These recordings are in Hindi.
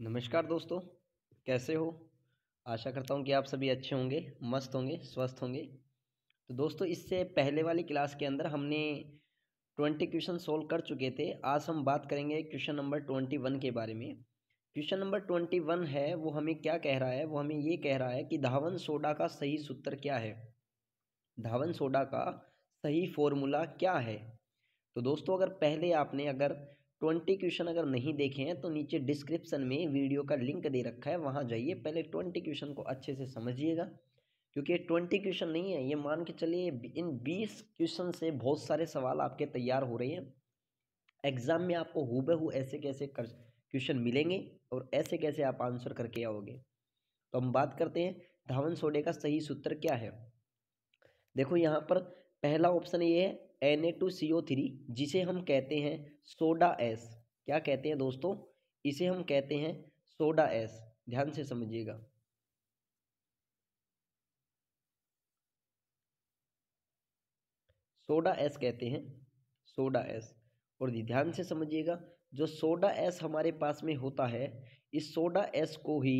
नमस्कार दोस्तों कैसे हो आशा करता हूँ कि आप सभी अच्छे होंगे मस्त होंगे स्वस्थ होंगे तो दोस्तों इससे पहले वाली क्लास के अंदर हमने ट्वेंटी क्वेश्चन सोल्व कर चुके थे आज हम बात करेंगे क्वेश्चन नंबर ट्वेंटी वन के बारे में क्वेश्चन नंबर ट्वेंटी वन है वो हमें क्या कह रहा है वो हमें ये कह रहा है कि धावन सोडा का सही सूत्र क्या है धावन सोडा का सही फॉर्मूला क्या है तो दोस्तों अगर पहले आपने अगर ट्वेंटी क्वेश्चन अगर नहीं देखे हैं तो नीचे डिस्क्रिप्सन में वीडियो का लिंक दे रखा है वहाँ जाइए पहले ट्वेंटी क्वेश्चन को अच्छे से समझिएगा क्योंकि ट्वेंटी क्वेश्चन नहीं है ये मान के चलिए इन बीस क्वेश्चन से बहुत सारे सवाल आपके तैयार हो रहे हैं एग्ज़ाम में आपको हु ऐसे कैसे कर क्वेश्चन मिलेंगे और ऐसे कैसे आप आंसर करके आओगे तो हम बात करते हैं धावन सोडे का सही सूत्र क्या है देखो यहाँ पर पहला ऑप्शन ये है N A two C O three जिसे हम कहते हैं सोडा एस क्या कहते हैं दोस्तों इसे हम कहते हैं सोडा एस ध्यान से समझिएगा सोडा एस कहते हैं सोडा एस और ध्यान से समझिएगा जो सोडा एस हमारे पास में होता है इस सोडा एस को ही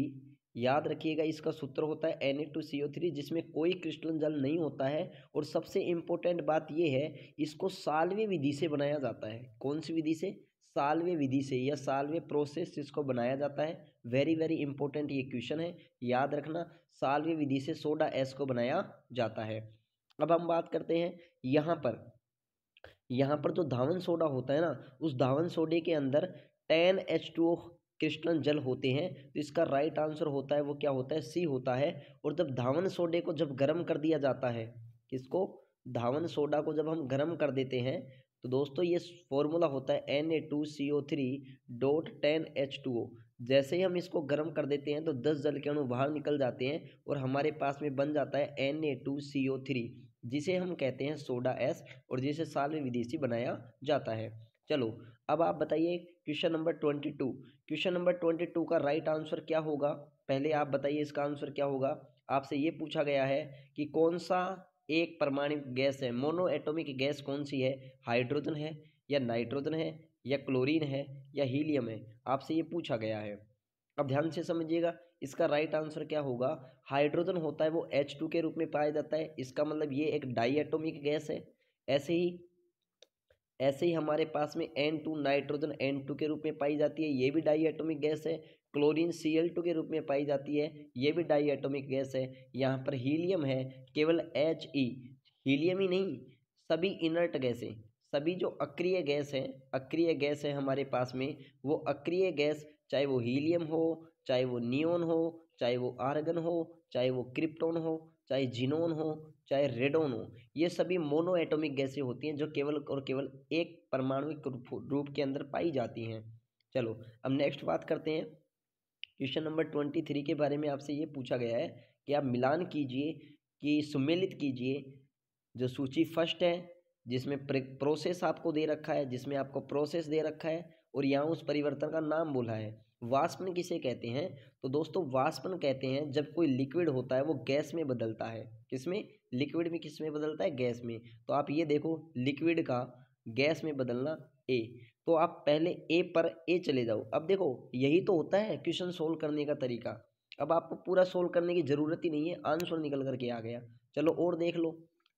याद रखिएगा इसका सूत्र होता है N A two C O three जिसमें कोई क्रिस्टलन जल नहीं होता है और सबसे इम्पोर्टेंट बात यह है इसको सालवे विधि से बनाया जाता है कौन सी विधि से सालवे विधि से या सालवे प्रोसेस इसको बनाया जाता है वेरी वेरी इंपॉर्टेंट ये क्वेश्चन है याद रखना सालवे विधि से सोडा एस को बनाया जाता है अब हम बात करते हैं यहाँ पर यहाँ पर जो धावन सोडा होता है ना उस धावन सोडे के अंदर टेन एच टू क्रिस्टल जल होते हैं तो इसका राइट आंसर होता है वो क्या होता है सी होता है और जब धावन सोडे को जब गर्म कर दिया जाता है किसको धावन सोडा को जब हम गर्म कर देते हैं तो दोस्तों ये फॉर्मूला होता है N A two C O three dot ten H two O जैसे ही हम इसको गर्म कर देते हैं तो दस जल के अणु बाहर निकल जाते हैं और हमारे पास में बन जाता है N A two C O three जिसे हम कहते हैं सोडा एस और जिसे साल में विदेशी बनाया जाता है चलो अब आप बताइए question number twenty two question number twenty two का राइट आंसर क्या होगा पहले आप बताइए इसका आंसर क्या होगा आपसे ये पूछा गया है कि कौन सा एक परमाणु गैस है मोनो एटोमिक गैस कौन सी है हाइड्रोजन है या नाइट्रोजन है या क्लोरीन है या हीलियम है आपसे ये पूछा गया है अब ध्यान से समझिएगा इसका राइट आंसर क्या होगा हाइड्रोजन होता है वो एच टू के रूप में पाया जाता है इसका मतलब ये एक डाई एटोमिक गैस है ऐसे ही ऐसे ही हमारे पास में N two nitrogen N two के रूप में पाई जाती है ये भी डाई एटोमिक गैस है क्लोरीन सी एल टू के रूप में पाई जाती है ये भी डाई एटोमिक गैस है यहाँ पर हीलियम है केवल एच ई हीलियम ही नहीं सभी इनर्ट गैसें सभी जो अक्रिय गैस हैं अक्रिय गैस है हमारे पास में वो अक्रिय गैस चाहे वो हीलियम हो चाहे वो नियोन हो चाहे वो आर्गन हो चाहे वो क्रिप्टोन हो चाहे जिनोन हो चाहे रेडोन हो ये सभी मोनो एटोमिक गैसें होती हैं जो केवल और केवल एक परमाणुिक रूप के अंदर पाई जाती हैं चलो अब नेक्स्ट बात करते हैं क्वेश्चन नंबर ट्वेंटी थ्री के बारे में आपसे ये पूछा गया है कि आप मिलान कीजिए कि सुमेलित कीजिए जो सूची फर्स्ट है जिसमें प्रोसेस आपको दे रखा है जिसमें आपको प्रोसेस दे रखा है और यहाँ उस परिवर्तन का नाम बोला है वाष्पन किसे कहते हैं तो दोस्तों वाष्पन कहते हैं जब कोई लिक्विड होता है वो गैस में बदलता है किसमें लिक्विड में किस में बदलता है गैस में तो आप ये देखो लिक्विड का गैस में बदलना ए तो आप पहले ए पर ए चले जाओ अब देखो यही तो होता है क्वेश्चन सोल्व करने का तरीका अब आपको पूरा सोल्व करने की ज़रूरत ही नहीं है आंसर निकल करके आ गया चलो और देख लो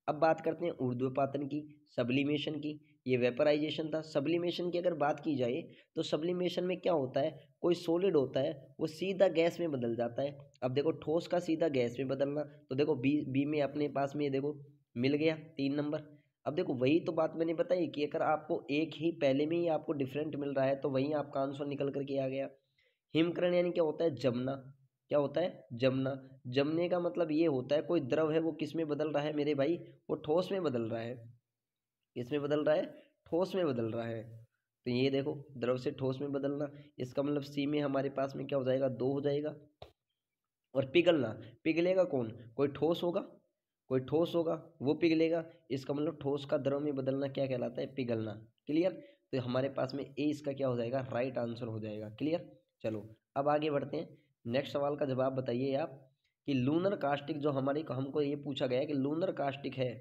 अब बात करते हैं ऊर्ध्वपातन की सब्लिमेशन की ये वेपराइजेशन था सब्लिमेशन की अगर बात की जाए तो सब्लिमेशन में क्या होता है कोई सॉलिड होता है वो सीधा गैस में बदल जाता है अब देखो ठोस का सीधा गैस में बदलना तो देखो बी बी में अपने पास में ये देखो मिल गया तीन नंबर अब देखो वही तो बात मैंने बताई कि अगर आपको एक ही पहले में ही आपको डिफरेंट मिल रहा है तो वहीं आपका आंसर निकल करके आ गया हिमकरण यानी क्या होता है जमना क्या होता है जमना जमने का मतलब ये होता है कोई द्रव है वो किस में बदल रहा है मेरे भाई वो ठोस में बदल रहा है इसमें बदल रहा है ठोस में बदल रहा है तो ये देखो द्रव से ठोस में बदलना इसका मतलब सी में हमारे पास में क्या हो जाएगा दो हो जाएगा और पिघलना पिघलेगा कौन कोई ठोस होगा कोई ठोस होगा वो पिघलेगा इसका मतलब ठोस का द्रव में बदलना क्या कहलाता है पिघलना क्लियर तो हमारे पास में ए इसका क्या हो जाएगा राइट आंसर हो जाएगा क्लियर चलो अब आगे बढ़ते हैं नेक्स्ट सवाल का जवाब बताइए आप कि लूनर कास्टिक जो हमारे हमको ये पूछा गया है कि लूनर कास्टिक है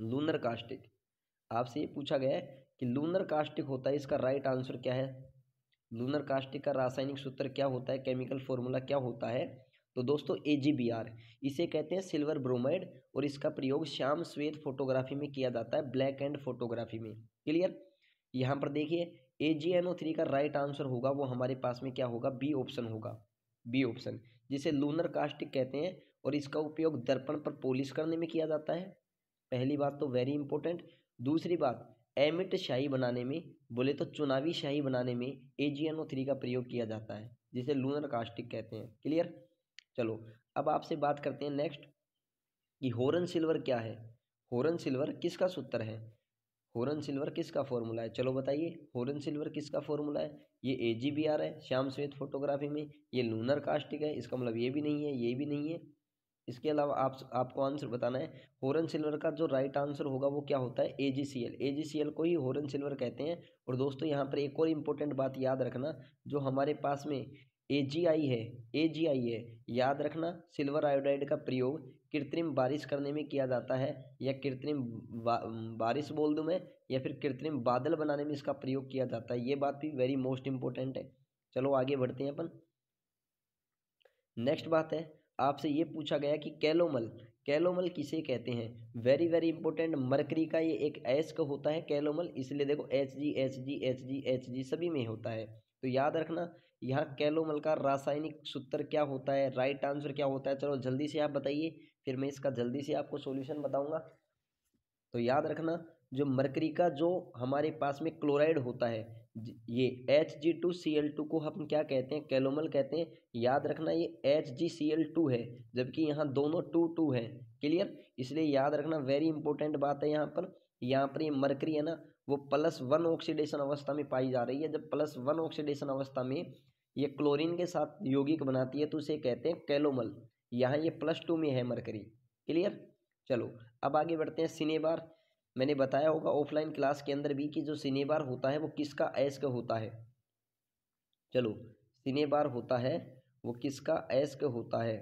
लूनर कास्टिक आपसे ये पूछा गया है कि लूनर कास्टिक होता है इसका राइट आंसर क्या है लूनर कास्टिक का रासायनिक सूत्र क्या होता है केमिकल फॉर्मूला क्या होता है तो दोस्तों ए इसे कहते हैं सिल्वर ब्रोमाइड और इसका प्रयोग श्याम श्वेत फोटोग्राफी में किया जाता है ब्लैक एंड फोटोग्राफी में क्लियर यहाँ पर देखिए ए का राइट आंसर होगा वो हमारे पास में क्या होगा बी ऑप्शन होगा बी ऑप्शन जिसे लूनर कास्टिक कहते हैं और इसका उपयोग दर्पण पर पॉलिश करने में किया जाता है पहली बात तो वेरी इंपॉर्टेंट दूसरी बात एमिट शाही बनाने में बोले तो चुनावी शाही बनाने में ए जी एन ओ थ्री का प्रयोग किया जाता है जिसे लूनर कास्टिक कहते हैं क्लियर चलो अब आपसे बात करते हैं नेक्स्ट कि होरन सिल्वर क्या है होरन सिल्वर किसका सूत्र है होरन सिल्वर किसका फॉर्मूला है चलो बताइए होरन सिल्वर किसका फॉर्मूला है ये ए जी बी आर है श्याम श्वेत फोटोग्राफी में ये लूनर कास्टिक है इसका मतलब ये भी नहीं है ये भी नहीं है इसके अलावा आप आपको आंसर बताना है होरन सिल्वर का जो राइट आंसर होगा वो क्या होता है ए जी C L A ji C L को ही होरन सिल्वर कहते हैं और दोस्तों यहाँ पर एक और इम्पोर्टेंट बात याद रखना जो हमारे पास में ए जी आई है ए जी आई है याद रखना सिल्वर आयोडाइड का प्रयोग कृत्रिम बारिश करने में किया जाता है या कृत्रिम बारिश बोल दूँ मैं या फिर कृत्रिम बादल बनाने में इसका प्रयोग किया जाता है ये बात भी वेरी मोस्ट इम्पोर्टेंट है चलो आगे बढ़ते हैं अपन नेक्स्ट बात है आपसे ये पूछा गया कि कैलोमल कैलोमल किसे कहते हैं वेरी वेरी इंपॉर्टेंट मरकरी का ये एक एच का होता है कैलोमल इसलिए देखो H G H G H G H G सभी में होता है तो याद रखना यहाँ कैलोमल का रासायनिक सूत्र क्या होता है राइट आंसर क्या होता है चलो जल्दी से आप बताइए फिर मैं इसका जल्दी से आपको सोल्यूशन बताऊँगा तो याद रखना जो मरकरी का जो हमारे पास में क्लोराइड होता है ये H G two C L two को हम क्या कहते हैं कैलोमल कहते हैं याद रखना ये H G C L two है जबकि यहाँ दोनों टू टू है क्लियर इसलिए याद रखना वेरी इंपॉर्टेंट बात है यहाँ पर यहाँ पर ये मरकरी है ना वो प्लस वन ऑक्सीडेशन अवस्था में पाई जा रही है जब प्लस वन ऑक्सीडेशन अवस्था में ये क्लोरीन के साथ यौगिक बनाती है तो उसे कहते हैं कैलोमल यहाँ ये प्लस टू में है मरकरी क्लियर चलो अब आगे बढ़ते हैं सिनेबार मैंने बताया होगा ऑफलाइन क्लास के अंदर भी कि जो सिनेबार होता है वो किसका ऐश का होता है चलो सिनेबार होता है वो किसका ऐश का होता है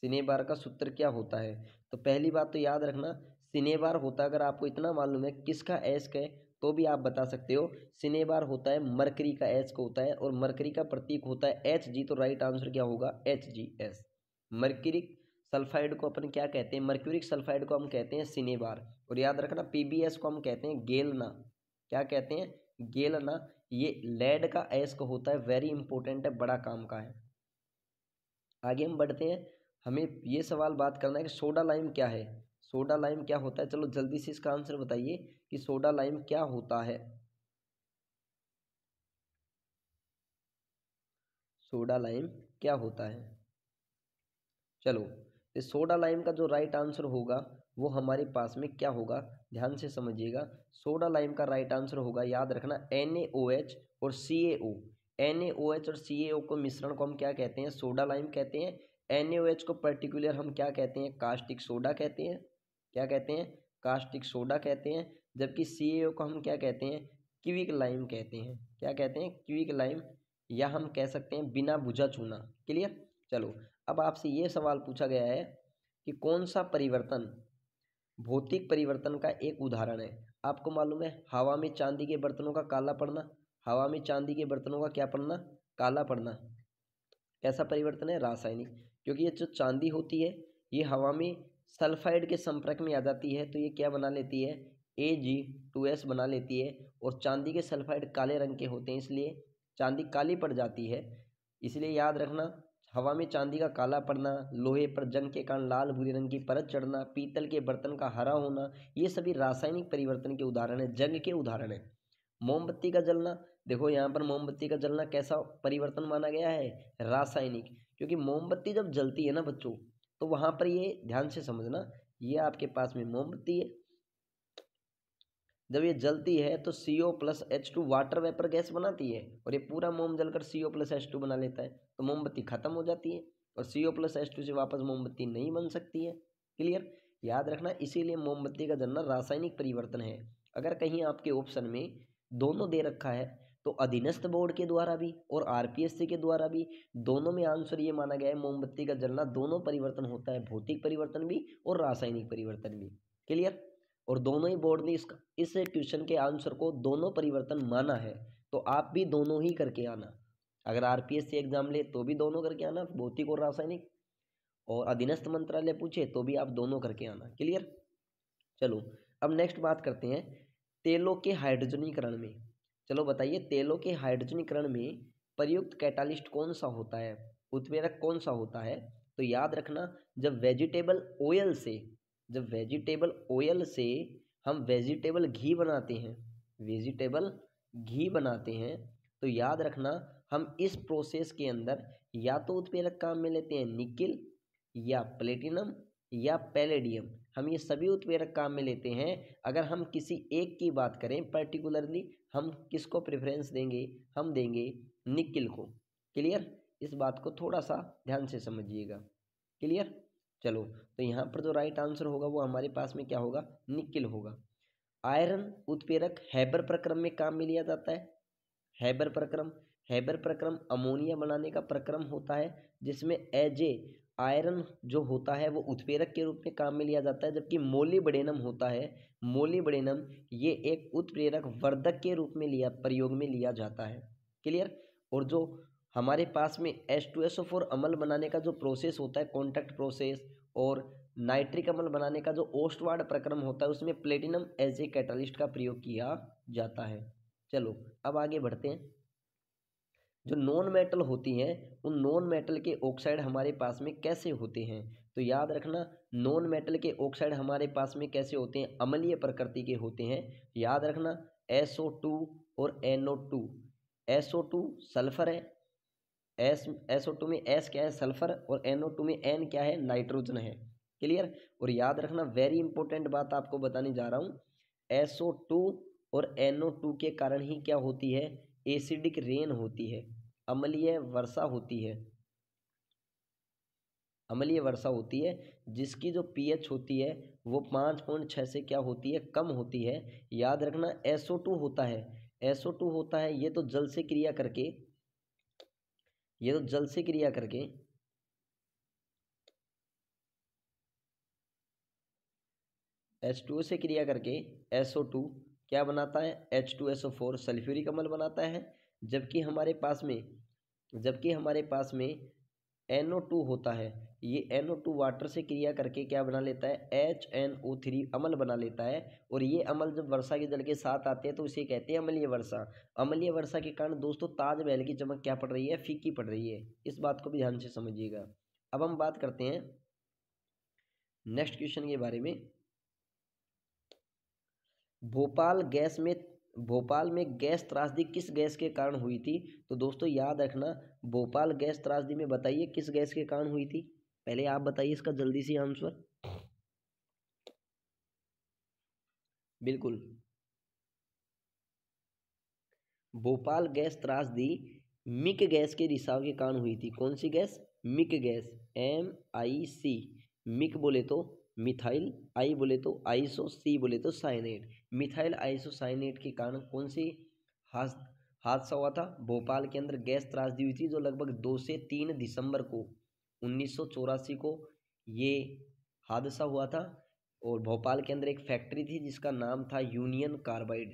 सिनेबार का सूत्र क्या होता है तो पहली बात तो याद रखना सिनेबार होता अगर आपको इतना मालूम है किसका ऐश्क है तो भी आप बता सकते हो सिनेबार होता है मरकरी का एच का होता है और मरकरी का प्रतीक होता है एच जी तो राइट आंसर क्या होगा H G S mercury sulphide को अपन क्या कहते हैं मर्क्यूरिक सल्फाइड को हम कहते हैं सिनेबार और याद रखना पी को हम कहते हैं गेलना क्या कहते हैं गेलना ये लेड का एस्क होता है वेरी इंपॉर्टेंट है बड़ा काम का है आगे हम बढ़ते हैं हमें ये सवाल बात करना है कि सोडा लाइम क्या है सोडा लाइम क्या होता है चलो जल्दी से इसका आंसर बताइए कि सोडा लाइम क्या होता है सोडा लाइम क्या होता है चलो तो सोडा लाइम का जो राइट आंसर होगा वो हमारे पास में क्या होगा ध्यान से समझिएगा सोडा लाइम का राइट आंसर होगा याद रखना एन ए ओ एच और सी ए O N A O H और सी ए ओ को मिश्रण को हम क्या कहते हैं सोडा लाइम कहते हैं एन ए ओ एच को पर्टिकुलर हम क्या कहते हैं कास्टिक सोडा कहते हैं क्या कहते हैं कास्टिक सोडा कहते हैं जबकि सी ए ओ को हम क्या कहते हैं क्विक लाइम कहते हैं क्या कहते हैं क्विक लाइम या हम कह सकते हैं बिना बुझा चूना क्लियर चलो अब आपसे ये सवाल पूछा गया है कि कौन सा परिवर्तन भौतिक परिवर्तन का एक उदाहरण है आपको मालूम है हवा में चांदी के बर्तनों का काला पड़ना हवा में चांदी के बर्तनों का क्या पड़ना काला पड़ना कैसा परिवर्तन है रासायनिक क्योंकि ये जो चांदी होती है ये हवा में सल्फाइड के संपर्क में आ जाती है तो ये क्या बना लेती है ए जी टू एस बना लेती है और चांदी के सल्फाइड काले रंग के होते हैं इसलिए चांदी काली पड़ जाती है इसलिए याद रखना हवा में चांदी का काला पड़ना लोहे पर जंग के कारण लाल भूरे रंग की परत चढ़ना पीतल के बर्तन का हरा होना ये सभी रासायनिक परिवर्तन के उदाहरण हैं जंग के उदाहरण हैं मोमबत्ती का जलना देखो यहाँ पर मोमबत्ती का जलना कैसा परिवर्तन माना गया है रासायनिक क्योंकि मोमबत्ती जब जलती है ना बच्चों तो वहाँ पर ये ध्यान से समझना ये आपके पास में मोमबत्ती है जब ये जलती है तो C O plus H two water vapour gas बनाती है और ये पूरा मोम जलकर C O plus H two बना लेता है तो मोमबत्ती खत्म हो जाती है और C O plus H two से वापस मोमबत्ती नहीं बन सकती है क्लियर याद रखना इसीलिए मोमबत्ती का जलना रासायनिक परिवर्तन है अगर कहीं आपके ऑप्शन में दोनों दे रखा है तो अधीनस्थ बोर्ड के द्वारा भी और सी के द्वारा भी दोनों में आंसर ये माना गया है मोमबत्ती का जलना दोनों परिवर्तन होता है भौतिक परिवर्तन भी और रासायनिक परिवर्तन भी क्लियर और दोनों ही बोर्ड ने इसका इस क्वेश्चन के आंसर को दोनों परिवर्तन माना है तो आप भी दोनों ही करके आना अगर R P S C exam ले तो भी दोनों करके आना भौतिक और रासायनिक और अधीनस्थ मंत्रालय पूछे तो भी आप दोनों करके आना क्लियर चलो अब नेक्स्ट बात करते हैं तेलों के हाइड्रोजनीकरण में चलो बताइए तेलों के हाइड्रोजनीकरण में प्रयुक्त कैटालिस्ट कौन सा होता है उत्प्रेरक कौन सा होता है तो याद रखना जब वेजिटेबल ऑयल से जब वेजिटेबल ऑयल से हम वेजिटेबल घी बनाते हैं वेजिटेबल घी बनाते हैं तो याद रखना हम इस प्रोसेस के अंदर या तो उत्पेरक काम में लेते हैं निकिल या प्लेटिनम या पैलेडियम हम ये सभी उत्पेरक काम में लेते हैं अगर हम किसी एक की बात करें पर्टिकुलरली हम किसको प्रेफरेंस देंगे हम देंगे निकिल को क्लियर इस बात को थोड़ा सा ध्यान से समझिएगा क्लियर चलो तो यहाँ पर जो राइट आंसर होगा वो हमारे पास में क्या होगा निकिल होगा आयरन उत्पेरक हैबर प्रक्रम में काम में लिया जाता है हैबर प्रक्रम हैबर प्रक्रम अमोनिया बनाने का प्रक्रम होता है जिसमें एज ए आयरन जो होता है वो उत्पेरक के रूप में काम में लिया जाता है जबकि बडेनम होता है बडेनम ये एक उत्प्रेरक वर्धक के रूप में लिया प्रयोग में लिया जाता है क्लियर और जो हमारे पास में S two S O four अमल बनाने का जो प्रोसेस होता है कॉन्टैक्ट प्रोसेस और नाइट्रिक अमल बनाने का जो ओस्टवाड प्रक्रम होता है उसमें प्लेटिनम एज ए कैटलिस्ट का प्रयोग किया जाता है चलो अब आगे बढ़ते हैं जो नॉन मेटल होती हैं उन नॉन मेटल के ऑक्साइड हमारे पास में कैसे होते हैं तो याद रखना नॉन मेटल के ऑक्साइड हमारे पास में कैसे होते हैं अमलीय प्रकृति के होते हैं याद रखना एस ओ टू और N O two S O two sulphur है एस एस ओ टू में एस क्या है सल्फर और एन ओ टू में एन क्या है नाइट्रोजन है क्लियर और याद रखना वेरी इंपॉर्टेंट बात आपको बताने जा रहा हूँ एस ओ टू और एन ओ टू के कारण ही क्या होती है एसिडिक रेन होती है अम्लीय वर्षा होती है अम्लीय वर्षा होती है जिसकी जो पीएच होती है वो पाँच पॉइंट छः से क्या होती है कम होती है याद रखना एसओ टू होता है ओ टू होता है ये तो जल से क्रिया करके ये तो जल से क्रिया करके एच टू से क्रिया करके एस ओ टू क्या बनाता है H two S O four sulphuric अम्ल बनाता है जबकि हमारे पास में जबकि हमारे पास में एन ओ टू होता है ये एन ओ टू वाटर से क्रिया करके क्या बना लेता है एच एन ओ थ्री अमल बना लेता है और ये अमल जब वर्षा के जल के साथ आते हैं तो उसे कहते हैं अमलीय वर्षा अमलीय वर्षा के कारण दोस्तों ताजमहल की चमक क्या पड़ रही है फीकी पड़ रही है इस बात को भी ध्यान से समझिएगा अब हम बात करते हैं नेक्स्ट क्वेश्चन के बारे में भोपाल गैस में भोपाल में गैस त्रासदी किस गैस के कारण हुई थी तो दोस्तों याद रखना भोपाल गैस त्रासदी में बताइए किस गैस के कारण हुई थी पहले आप बताइए इसका जल्दी से आंसर बिल्कुल भोपाल गैस त्रासदी मिक गैस के रिसाव के कारण हुई थी कौन सी gas MIC gas M I C MIC बोले तो मिथाइल आई बोले तो आइसो सी बोले तो साइनेट मिथाइल आइसो साइनेट के कारण कौन सी हादसा हुआ था भोपाल के अंदर गैस त्रासदी हुई थी जो लगभग दो से तीन दिसंबर को उन्नीस को ये हादसा हुआ था और भोपाल के अंदर एक फैक्ट्री थी जिसका नाम था यूनियन कार्बाइड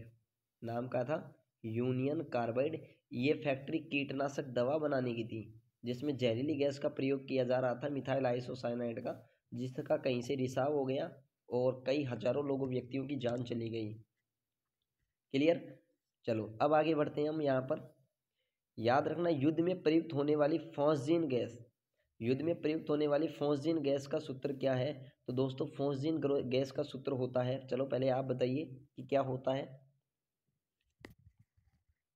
नाम का था यूनियन कार्बाइड ये फैक्ट्री कीटनाशक दवा बनाने की थी जिसमें जहरीली गैस का प्रयोग किया जा रहा था मिथाइल आइसोसाइनाइड का जिसका कहीं से रिसाव हो गया और कई हजारों लोगों व्यक्तियों की जान चली गई क्लियर चलो अब आगे बढ़ते हैं हम यहाँ पर याद रखना युद्ध में प्रयुक्त होने वाली फॉसजीन गैस युद्ध में प्रयुक्त होने वाली फोंसजीन गैस का सूत्र क्या है तो दोस्तों फोंसजीन गैस का सूत्र होता है चलो पहले आप बताइए कि क्या होता है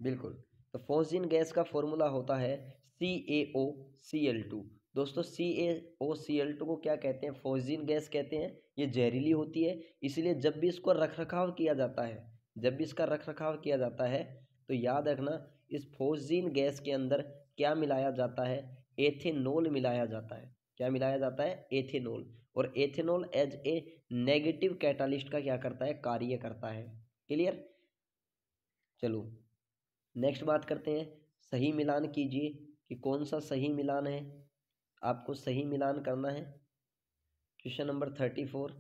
बिल्कुल तो फोंसजीन गैस का फॉर्मूला होता है सी ए ओ सी एल टू दोस्तों सी ए ओ सी एल टू को क्या कहते हैं फोजिन गैस कहते हैं ये जहरीली होती है इसलिए जब भी इसको रख रखाव किया जाता है जब भी इसका रख रखाव किया जाता है तो याद रखना इस फोजिन गैस के अंदर क्या मिलाया जाता है एथेनॉल मिलाया जाता है क्या मिलाया जाता है एथेनॉल और ethanol as a negative catalyst का क्या करता है कार्य करता है क्लियर चलो नेक्स्ट बात करते हैं सही मिलान कीजिए कि कौन सा सही मिलान है आपको सही मिलान करना है क्वेश्चन नंबर थर्टी फोर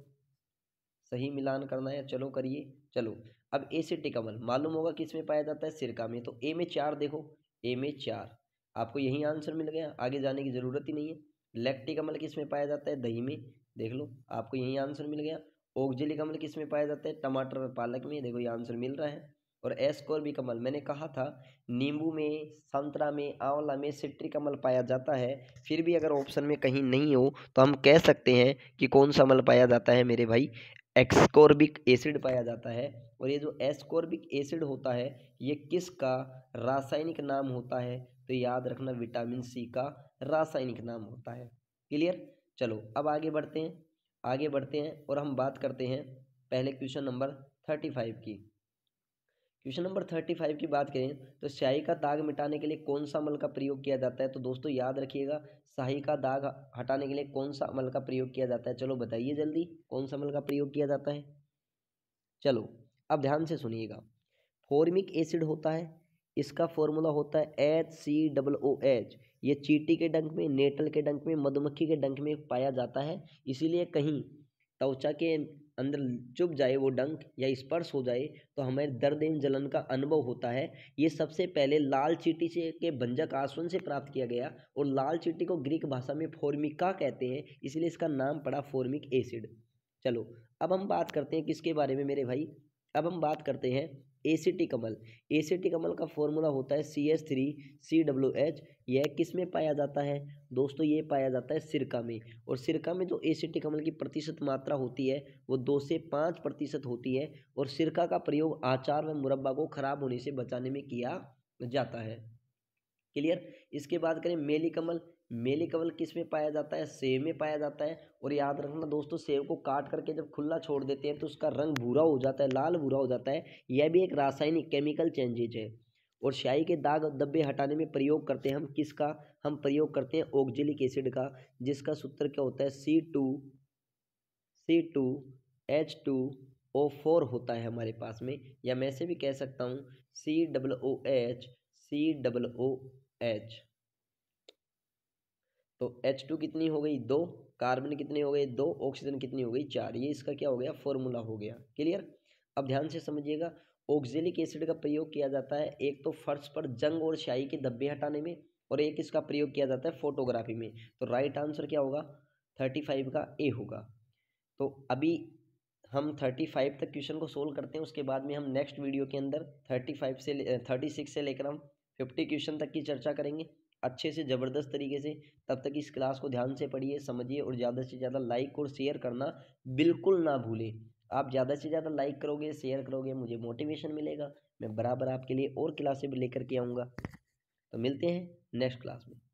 सही मिलान करना है चलो करिए चलो अब एसिटिक अम्ल मालूम होगा किस में पाया जाता है सिरका में तो ए में चार देखो ए में चार आपको यही आंसर मिल गया आगे जाने की ज़रूरत ही नहीं है लैक्टिक अम्ल किस में पाया जाता है दही में देख लो आपको यही आंसर मिल गया ऑक्जिलिक अम्ल किस में पाया जाता है टमाटर और पालक में देखो ये आंसर मिल रहा है और एस्कॉर्बिक अम्ल मैंने कहा था नींबू में संतरा में आंवला में सिट्रिक अम्ल पाया जाता है फिर भी अगर ऑप्शन में कहीं नहीं हो तो हम कह सकते हैं कि कौन सा अम्ल पाया जाता है मेरे भाई एक्सकॉर्बिक एसिड पाया जाता है और ये जो एस्कॉर्बिक एसिड होता है ये किसका रासायनिक नाम होता है तो याद रखना विटामिन सी का रासायनिक नाम होता है क्लियर चलो अब आगे बढ़ते हैं आगे बढ़ते हैं और हम बात करते हैं पहले क्वेश्चन नंबर थर्टी फाइव की क्वेश्चन नंबर थर्टी फाइव की बात करें तो स्याही का दाग मिटाने के लिए कौन सा अमल का प्रयोग किया जाता है तो दोस्तों याद रखिएगा स्याही का दाग हटाने के लिए कौन सा अमल का प्रयोग किया जाता है चलो बताइए जल्दी कौन सा अमल का प्रयोग किया जाता है चलो अब ध्यान से सुनिएगा फॉर्मिक एसिड होता है इसका फॉर्मूला होता है H C double O H ये चीटी के डंक में नेटल के डंक में मधुमक्खी के डंक में पाया जाता है इसीलिए कहीं त्वचा के अंदर चुभ जाए वो डंक या स्पर्श हो जाए तो हमें दर्द एवं जलन का अनुभव होता है ये सबसे पहले लाल चीटी से के भंजक आसवन से प्राप्त किया गया और लाल चीटी को ग्रीक भाषा में फोर्मिका कहते हैं इसलिए इसका नाम पड़ा फॉर्मिक एसिड चलो अब हम बात करते हैं किसके बारे में मेरे भाई अब हम बात करते हैं एसीटी कमल एसीटी कमल का फॉर्मूला होता है C S three C W H यह किस में पाया जाता है दोस्तों ये पाया जाता है सिरका में और सिरका में जो एसीटी कमल की प्रतिशत मात्रा होती है वो दो से पाँच प्रतिशत होती है और सिरका का प्रयोग आचार व मुरब्बा को खराब होने से बचाने में किया जाता है क्लियर इसके बाद करें मेली कमल मेले कवल किस में पाया जाता है सेब में पाया जाता है और याद रखना दोस्तों सेब को काट करके जब खुला छोड़ देते हैं तो उसका रंग भूरा हो जाता है लाल भूरा हो जाता है यह भी एक रासायनिक केमिकल चेंजेज है और शाही के दाग दब्बे हटाने में प्रयोग करते हैं हम किसका हम प्रयोग करते हैं ओक्जिलिक एसिड का जिसका सूत्र क्या होता है C two C two H two O four होता है हमारे पास में या मैं से भी कह सकता हूँ C double O H C double O H तो एच टू कितनी हो गई दो कार्बन कितने हो गए दो ऑक्सीजन कितनी हो गई चार ये इसका क्या हो गया फॉर्मूला हो गया क्लियर अब ध्यान से समझिएगा ऑक्जेलिक एसिड का प्रयोग किया जाता है एक तो फर्श पर जंग और शाही के धब्बे हटाने में और एक इसका प्रयोग किया जाता है फोटोग्राफी में तो राइट आंसर क्या होगा थर्टी फाइव का ए होगा तो अभी हम थर्टी फाइव तक क्वेश्चन को सोल्व करते हैं उसके बाद में हम नेक्स्ट वीडियो के अंदर थर्टी फाइव से थर्टी सिक्स से लेकर हम फिफ्टी क्वेश्चन तक की चर्चा करेंगे अच्छे से ज़बरदस्त तरीके से तब तक इस क्लास को ध्यान से पढ़िए समझिए और ज़्यादा से ज़्यादा लाइक और शेयर करना बिल्कुल ना भूलें आप ज़्यादा से ज़्यादा लाइक करोगे शेयर करोगे मुझे मोटिवेशन मिलेगा मैं बराबर आपके लिए और क्लासे भी लेकर के आऊँगा तो मिलते हैं नेक्स्ट क्लास में